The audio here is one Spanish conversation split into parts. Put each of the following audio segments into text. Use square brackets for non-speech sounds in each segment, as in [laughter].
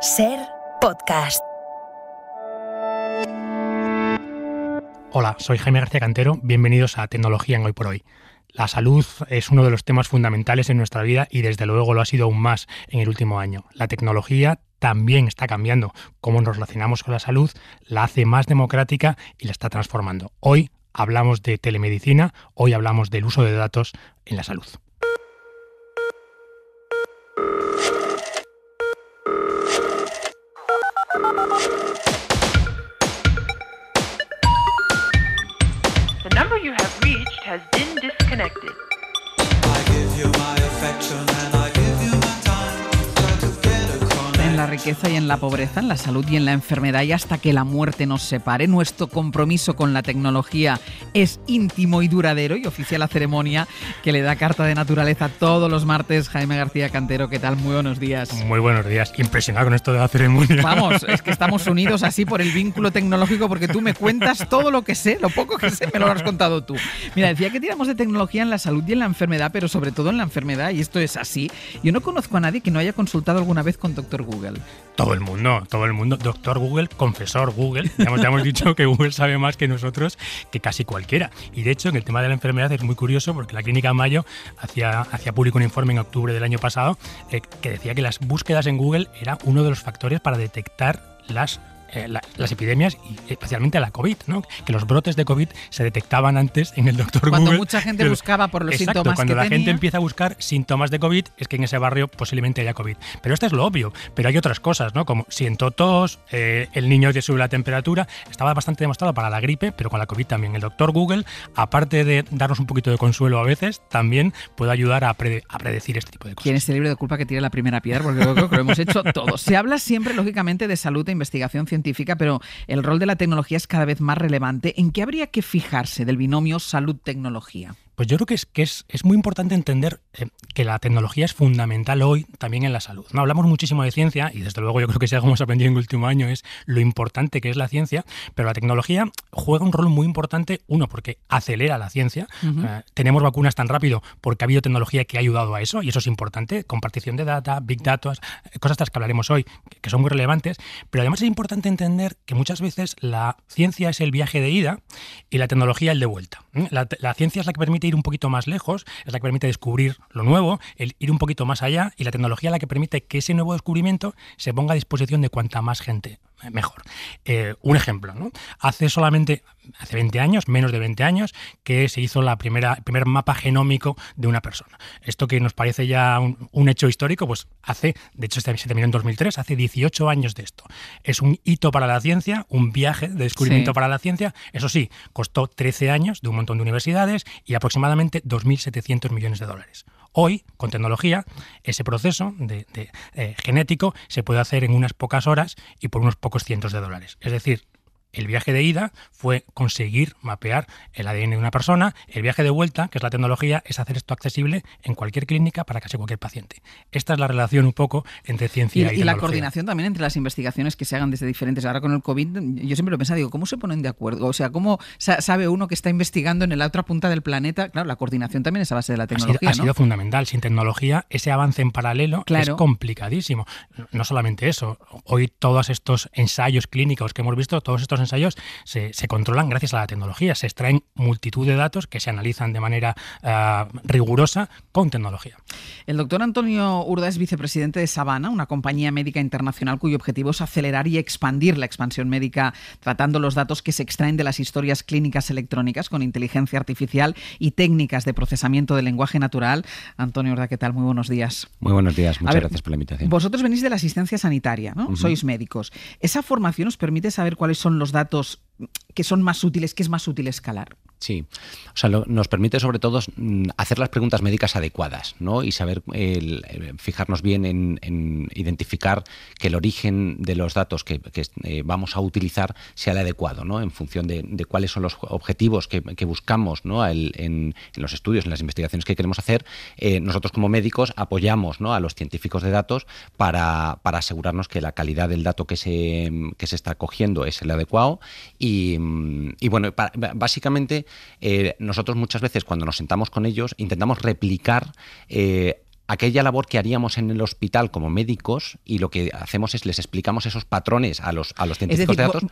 Ser podcast. Hola, soy Jaime García Cantero, bienvenidos a Tecnología en Hoy por Hoy. La salud es uno de los temas fundamentales en nuestra vida y desde luego lo ha sido aún más en el último año. La tecnología también está cambiando. Cómo nos relacionamos con la salud la hace más democrática y la está transformando. Hoy hablamos de telemedicina, hoy hablamos del uso de datos en la salud. y en la pobreza, en la salud y en la enfermedad y hasta que la muerte nos separe. Nuestro compromiso con la tecnología es íntimo y duradero y oficia la ceremonia que le da carta de naturaleza todos los martes. Jaime García Cantero, ¿qué tal? Muy buenos días. Muy buenos días. Impresionado con esto de la ceremonia. Vamos, [laughs] es que estamos unidos así por el vínculo tecnológico porque tú me cuentas todo lo que sé, lo poco que sé me lo has contado tú. Mira, decía que tiramos de tecnología en la salud y en la enfermedad, pero sobre todo en la enfermedad y esto es así. Yo no conozco a nadie que no haya consultado alguna vez con doctor Google. Todo el mundo, todo el mundo. Doctor Google, confesor Google. Ya hemos, dicho que Google sabe más que nosotros, que casi cualquiera. Y de hecho, en el tema de la enfermedad es muy curioso porque la Clínica Mayo hacía, hacía público un informe en octubre del año pasado eh, que decía que las búsquedas en Google eran uno de los factores para detectar las eh, las epidemias y especialmente la COVID, ¿no? que los brotes de COVID se detectaban antes en el doctor Google. Cuando mucha gente buscaba por los exacto, síntomas cuando la gente empieza a buscar síntomas de COVID, es que en ese barrio posiblemente haya COVID. Pero esto es lo obvio, pero hay otras cosas, ¿no? como siento tos, eh, el niño que sube la temperatura, estaba bastante demostrado para la gripe, pero con la COVID también. El doctor Google, aparte de darnos un poquito de consuelo a veces, también puede ayudar a, predecir este tipo de cosas. ¿Quién es este el libro de culpa que tiene la primera piedra? Porque creo que lo hemos hecho todos. Se habla siempre, lógicamente, de salud e investigación científica pero el rol de la tecnología es cada vez más relevante. ¿En qué habría que fijarse del binomio salud-tecnología? Pues yo creo que es, que es, es muy importante entender eh, que la tecnología es fundamental hoy también en la salud. No hablamos muchísimo de ciencia y desde luego yo creo que si algo hemos aprendido en el último año es lo importante que es la ciencia, pero la tecnología juega un rol muy importante, uno, porque acelera la ciencia. Eh, tenemos vacunas tan rápido porque ha habido tecnología que ha ayudado a eso y eso es importante. Compartición de data, big data, cosas estas que hablaremos hoy que, son muy relevantes, pero además es importante entender que muchas veces la ciencia es el viaje de ida y la tecnología el de vuelta. ¿eh? La, la ciencia es la que permite ir un poquito más lejos, es la que permite descubrir lo nuevo, el ir un poquito más allá y la tecnología la que permite que ese nuevo descubrimiento se ponga a disposición de cuanta más gente mejor. Eh, un ejemplo, ¿no? Hace solamente, hace 20 años, menos de 20 años, que se hizo la primera, el primer mapa genómico de una persona. Esto que nos parece ya un, hecho histórico, pues hace, de hecho este se terminó en 2003, hace 18 años de esto. Es un hito para la ciencia, un viaje de descubrimiento para la ciencia. Eso sí, costó 13 años de un montón de universidades y aproximadamente 2.700 millones de dólares. Hoy, con tecnología, ese proceso de, eh, genético se puede hacer en unas pocas horas y por unos pocos cientos de dólares. Es decir, el viaje de ida fue conseguir mapear el ADN de una persona. El viaje de vuelta, que es la tecnología, es hacer esto accesible en cualquier clínica para casi cualquier paciente. Esta es la relación un poco entre ciencia y, tecnología. Y la coordinación también entre las investigaciones que se hagan desde diferentes. Ahora con el COVID, yo siempre lo pensaba, digo, ¿cómo se ponen de acuerdo? O sea, ¿cómo sabe uno que está investigando en la otra punta del planeta? Claro, la coordinación también es a base de la tecnología. Ha sido, fundamental. Sin tecnología, ese avance en paralelo es complicadísimo. No solamente eso, hoy todos estos ensayos clínicos que hemos visto, todos estos ensayos se, controlan gracias a la tecnología, se extraen multitud de datos que se analizan de manera eh, rigurosa con tecnología. El doctor Antonio Urda es vicepresidente de Sabana, una compañía médica internacional cuyo objetivo es acelerar y expandir la expansión médica tratando los datos que se extraen de las historias clínicas electrónicas con inteligencia artificial y técnicas de procesamiento del lenguaje natural. Antonio Urda, ¿qué tal? Muy buenos días. Muy buenos días, muchas gracias por la invitación. Vosotros venís de la asistencia sanitaria, ¿no? Sois médicos. Esa formación os permite saber cuáles son los datos que son más útiles, que es más útil escalar. Sí, o sea, nos permite sobre todo mm, hacer las preguntas médicas adecuadas, Y saber, eh, fijarnos bien en, identificar que el origen de los datos que, eh, vamos a utilizar sea el adecuado, ¿no? En función de, cuáles son los objetivos que, buscamos, en, los estudios, en las investigaciones que queremos hacer, eh, nosotros como médicos apoyamos, A los científicos de datos para, asegurarnos que la calidad del dato que se, se está cogiendo es el adecuado y y, bueno, básicamente eh, nosotros muchas veces cuando nos sentamos con ellos intentamos replicar eh, aquella labor que haríamos en el hospital como médicos y lo que hacemos es les explicamos esos patrones a los, a los científicos de datos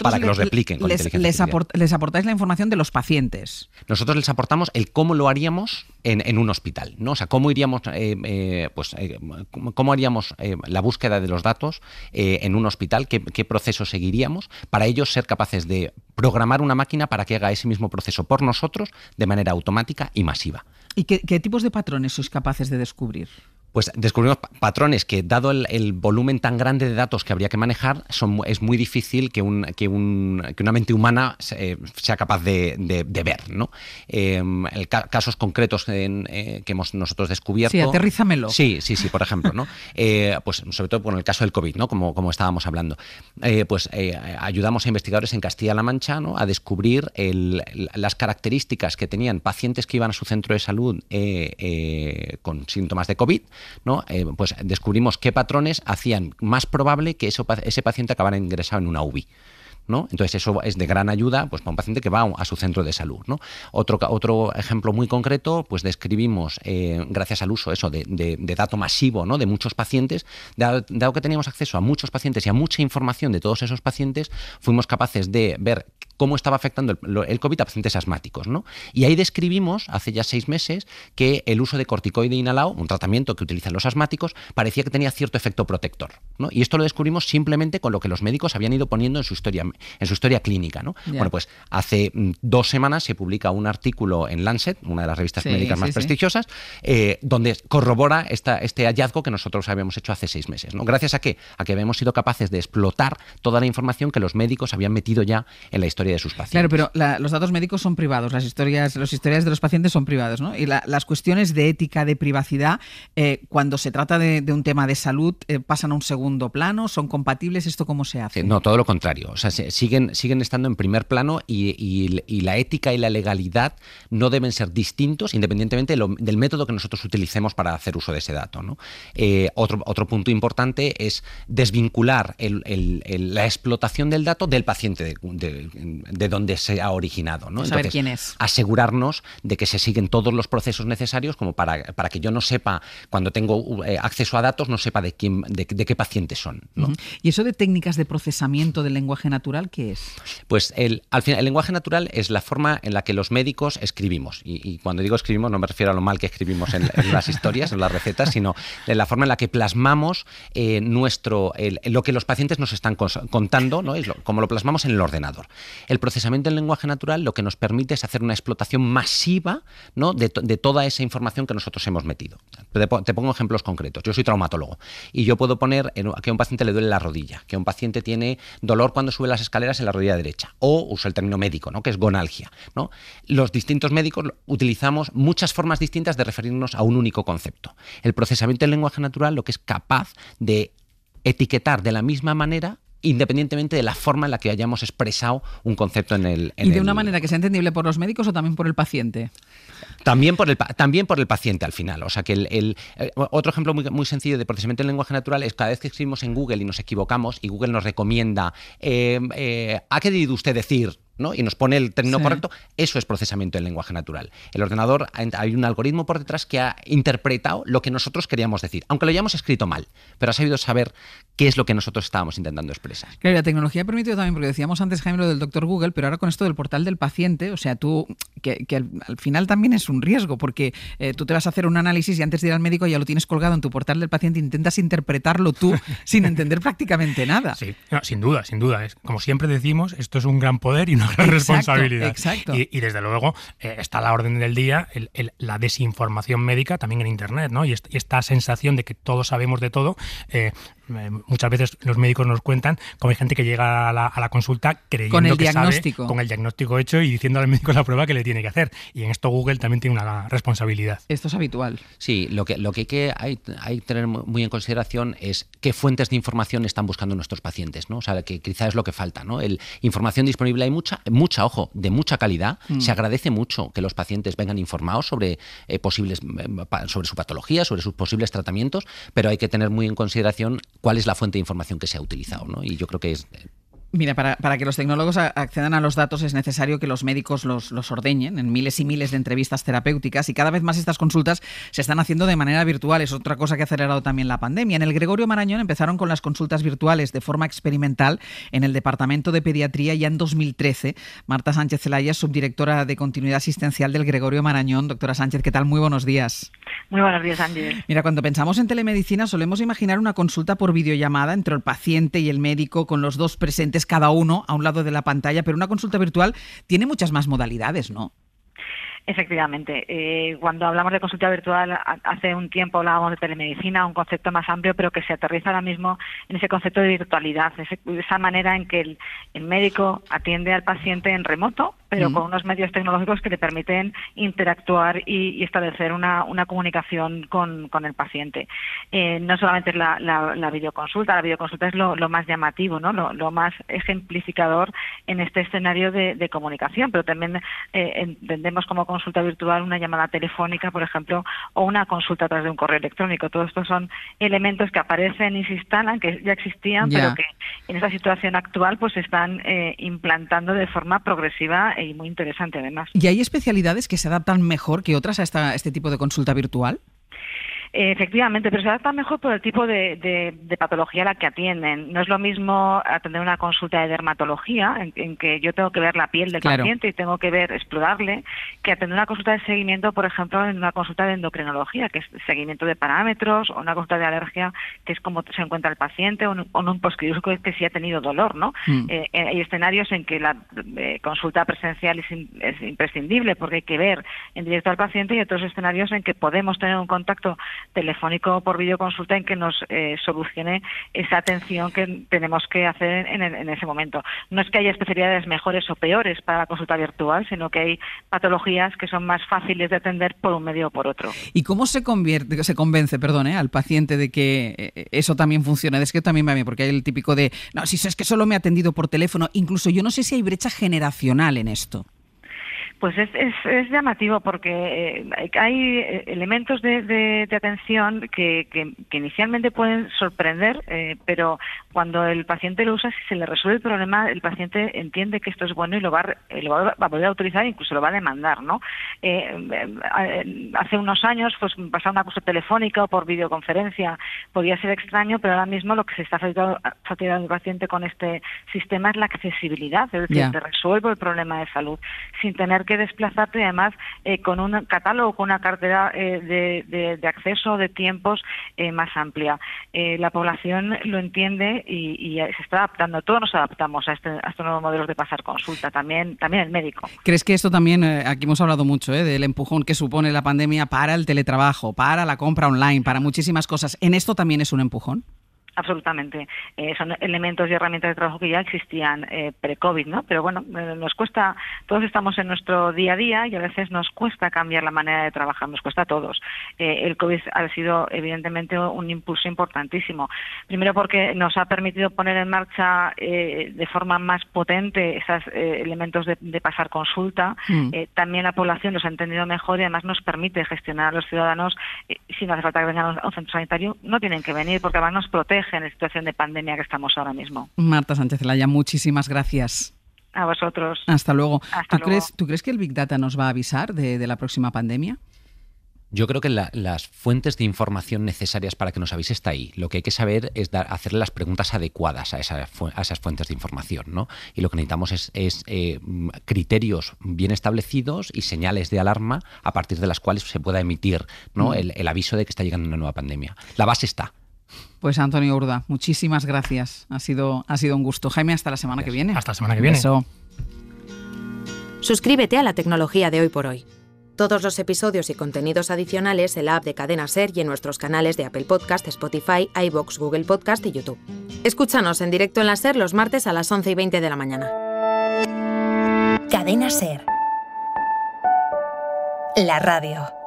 para que los repliquen. les, les, aportáis la información de los pacientes. Nosotros les aportamos el cómo lo haríamos en, un hospital, ¿no? O sea, cómo iríamos, eh, eh, pues, eh, cómo haríamos la búsqueda de los datos en un hospital, qué, qué proceso seguiríamos para ellos ser capaces de programar una máquina para que haga ese mismo proceso por nosotros de manera automática y masiva. ¿Y qué, qué tipos de patrones sois capaces de descubrir? pues descubrimos patrones que, dado el, volumen tan grande de datos que habría que manejar, es muy difícil que, una mente humana eh, sea capaz de, ver. ¿no? Em, casos concretos eh, que hemos nosotros descubierto. Sí, aterrízamelo. Sí, sí, sí, por ejemplo. ¿no? [laughs] Eh, pues sobre todo con el caso del COVID, ¿no? como, como estábamos hablando. pues ayudamos a investigadores en Castilla-La Mancha ¿no? a descubrir las características que tenían pacientes que iban a su centro de salud con síntomas de COVID ¿no? Eh, pues descubrimos qué patrones hacían más probable que ese paciente acabara ingresado en una UBI. ¿no? Entonces eso es de gran ayuda pues, para un paciente que va a su centro de salud. Otro, otro ejemplo muy concreto, pues describimos, eh, gracias al uso eso de, datos masivos... dato masivo ¿no? de muchos pacientes, dado, que teníamos acceso a muchos pacientes y a mucha información de todos esos pacientes, fuimos capaces de ver cómo estaba afectando el, COVID a pacientes asmáticos. ¿no? Y ahí describimos, hace ya seis meses, que el uso de corticoide inhalado, un tratamiento que utilizan los asmáticos, parecía que tenía cierto efecto protector. ¿no? Y esto lo descubrimos simplemente con lo que los médicos habían ido poniendo en su historia, en su historia clínica. ¿no? Bueno, pues hace mm, dos semanas se publica un artículo en Lancet, una de las revistas médicas más prestigiosas, eh, donde corrobora esta, este hallazgo que nosotros habíamos hecho hace seis meses. ¿no? Gracias a qué? a que habíamos sido capaces de explotar toda la información que los médicos habían metido ya en la historia de sus pacientes. Claro, pero los datos médicos son privados, las historias, los historias de los pacientes son privados, ¿no? Y las cuestiones de ética, de privacidad, eh, cuando se trata de, un tema de salud, eh, pasan a un segundo plano, son compatibles, ¿esto como se hace? Eh, no, todo lo contrario. O sea, siguen, siguen estando en primer plano y, la ética y la legalidad no deben ser distintos independientemente del método que nosotros utilicemos para hacer uso de ese dato. ¿no? otro, punto importante es desvincular la explotación del dato del paciente de dónde se ha originado. ¿no? Saber quién es. Asegurarnos de que se siguen todos los procesos necesarios como para, que yo no sepa, cuando tengo eh, acceso a datos, no sepa de, de, qué pacientes son. ¿Y eso de técnicas de procesamiento del lenguaje natural qué es? Pues al final, el lenguaje natural es la forma en la que los médicos escribimos. Y, cuando digo escribimos no me refiero a lo mal que escribimos en, las historias, en las recetas, sino en la forma en la que plasmamos eh, nuestro, lo que los pacientes nos están contando, ¿no? como lo plasmamos en el ordenador. El procesamiento del lenguaje natural lo que nos permite es hacer una explotación masiva de, toda esa información que nosotros hemos metido. Te, pongo ejemplos concretos. Yo soy traumatólogo y yo puedo poner que a un paciente le duele la rodilla, que un paciente tiene dolor cuando sube las escaleras en la rodilla derecha, o uso el término médico, ¿no? que es gonalgia. Los distintos médicos utilizamos muchas formas distintas de referirnos a un único concepto. El procesamiento del lenguaje natural lo que es capaz de etiquetar de la misma manera independientemente de la forma en la que hayamos expresado un concepto en el... y de una manera que sea entendible por los médicos o también por el paciente. También por el, también por el paciente al final. O sea que el, eh, otro ejemplo muy, muy, sencillo de procesamiento del lenguaje natural es cada vez que escribimos en Google y nos equivocamos y Google nos recomienda, eh, eh, ¿ha querido usted decir y nos pone el término correcto, eso es procesamiento del lenguaje natural. El ordenador, hay un algoritmo por detrás que ha interpretado lo que nosotros queríamos decir, aunque lo hayamos escrito mal, pero ha sabido saber qué es lo que nosotros estábamos intentando expresar. Claro, la tecnología ha permitido también, porque decíamos antes, Jaime, lo del doctor Google, pero ahora con esto del portal del paciente, o sea, tú, que, al, final también es un riesgo, porque eh, tú te vas a hacer un análisis y antes de ir al médico ya lo tienes colgado en tu portal del paciente, intentas interpretarlo tú [laughs] sin entender prácticamente nada. Sí, sin duda, sin duda. Es, como siempre decimos, esto es un gran poder y [laughs] responsabilidad. Y, desde luego eh, está la orden del día la desinformación médica también en Internet, ¿no? Y, esta sensación de que todos sabemos de todo. Eh, eh, muchas veces los médicos nos cuentan como hay gente que llega a la, a la consulta creyendo con el diagnóstico. con el diagnóstico hecho y diciendo al médico la prueba que le tiene que hacer. Y en esto Google también tiene una responsabilidad. Esto es habitual. Sí, lo que, lo que hay que hay, hay tener muy en consideración es qué fuentes de información están buscando nuestros pacientes, ¿no? O sea, que quizás es lo que falta, ¿no? El, información disponible hay mucha, mucha, ojo, de mucha calidad. Mm. Se agradece mucho que los pacientes vengan informados sobre eh, posibles eh, sobre su patología, sobre sus posibles tratamientos, pero hay que tener muy en consideración cuál es la fuente de información que se ha utilizado. ¿no? Y yo creo que es Mira, para, para, que los tecnólogos accedan a los datos es necesario que los médicos los, los, ordeñen en miles y miles de entrevistas terapéuticas y cada vez más estas consultas se están haciendo de manera virtual. Es otra cosa que ha acelerado también la pandemia. En el Gregorio Marañón empezaron con las consultas virtuales de forma experimental en el Departamento de Pediatría ya en 2013. Marta Sánchez Zelaya, subdirectora de Continuidad Asistencial del Gregorio Marañón. Doctora Sánchez, ¿qué tal? Muy buenos días. Muy buenos días, Ángel. Mira, cuando pensamos en telemedicina solemos imaginar una consulta por videollamada entre el paciente y el médico con los dos presentes cada uno a un lado de la pantalla, pero una consulta virtual tiene muchas más modalidades, ¿no? Efectivamente. Eh, cuando hablamos de consulta virtual, hace un tiempo hablábamos de telemedicina, un concepto más amplio, pero que se aterriza ahora mismo en ese concepto de virtualidad, esa manera en que el, médico atiende al paciente en remoto, pero con unos medios tecnológicos que le permiten interactuar y, establecer una, comunicación con, el paciente. Eh, no solamente es la, videoconsulta, la videoconsulta es lo, más llamativo, ¿no? Lo, más ejemplificador en este escenario de, comunicación, pero también eh, entendemos cómo consulta virtual, una llamada telefónica, por ejemplo, o una consulta a través de un correo electrónico. Todos estos son elementos que aparecen y se instalan, que ya existían, pero que en esta situación actual pues se están eh, implantando de forma progresiva y muy interesante además. ¿Y hay especialidades que se adaptan mejor que otras a, a este tipo de consulta virtual? Efectivamente, pero se adapta mejor por el tipo de, patología a la que atienden. No es lo mismo atender una consulta de dermatología, en, que yo tengo que ver la piel del paciente y tengo que ver, explorarle, que atender una consulta de seguimiento, por ejemplo, en una consulta de endocrinología, que es seguimiento de parámetros, o una consulta de alergia, que es cómo se encuentra el paciente, o un posquirúrgico, que si sí ha tenido dolor, ¿no? Mm. Eh, eh, hay escenarios en que la eh, consulta presencial es imprescindible porque hay que ver en directo al paciente y otros escenarios en que podemos tener un contacto telefónico por videoconsulta en que nos eh, solucione esa atención que tenemos que hacer en, ese momento. No es que haya especialidades mejores o peores para la consulta virtual, sino que hay patologías que son más fáciles de atender por un medio o por otro. ¿Y cómo se convierte, se convence, al paciente de que eh, eso también funciona? Es que también va porque hay el típico de, no, si es que solo me ha atendido por teléfono, incluso yo no sé si hay brecha generacional en esto. Pues es, es, es, llamativo porque eh, hay eh, elementos de, de, atención que, inicialmente pueden sorprender, eh, pero cuando el paciente lo usa, si se le resuelve el problema, el paciente entiende que esto es bueno y lo va, lo va a poder utilizar e incluso lo va a demandar. ¿no? hace unos años, pues pasar una cosa telefónica o por videoconferencia podía ser extraño, pero ahora mismo lo que se está fatigando el paciente con este sistema es la accesibilidad, es decir, te resuelvo el problema de salud sin tener que desplazarte y además eh, con un catálogo, con una cartera eh, de, acceso de tiempos eh, más amplia. la población lo entiende y, se está adaptando. Todos nos adaptamos a, este, a estos nuevos modelos de pasar consulta, también, también el médico. ¿Crees que esto también, aquí hemos hablado mucho del empujón que supone la pandemia para el teletrabajo, para la compra online, para muchísimas cosas, ¿en esto también es un empujón? Absolutamente. Eh, son elementos y herramientas de trabajo que ya existían eh, pre-COVID, ¿no? Pero bueno, eh, nos cuesta, todos estamos en nuestro día a día y a veces nos cuesta cambiar la manera de trabajar, nos cuesta a todos. el COVID ha sido evidentemente un impulso importantísimo. Primero porque nos ha permitido poner en marcha de forma más potente esos elementos de, pasar consulta. Mm. también la población los ha entendido mejor y además nos permite gestionar a los ciudadanos. si no hace falta que vengan a un centro sanitario, no tienen que venir porque además nos protege en la situación de pandemia que estamos ahora mismo. Marta Sánchez Zelaya, muchísimas gracias. A vosotros. Hasta luego. ¿Tú, Crees, que el Big Data nos va a avisar de, la próxima pandemia? Yo creo que las fuentes de información necesarias para que nos avise está ahí. Lo que hay que saber es hacerle las preguntas adecuadas a, esas fuentes de información, ¿no? Y lo que necesitamos es, eh, criterios bien establecidos y señales de alarma a partir de las cuales se pueda emitir mm. el aviso de que está llegando una nueva pandemia. La base está. Pues Antonio Urda, muchísimas gracias. Ha sido, ha sido un gusto. Jaime, hasta la semana que viene. Hasta la semana que viene. Eso. Suscríbete a la tecnología de hoy por hoy. Todos los episodios y contenidos adicionales en la app de Cadena Ser y en nuestros canales de Apple Podcast, Spotify, iBox, Google Podcast y YouTube. Escúchanos en directo en la Ser los martes a las 11 y 20 de la mañana. Cadena Ser. La radio.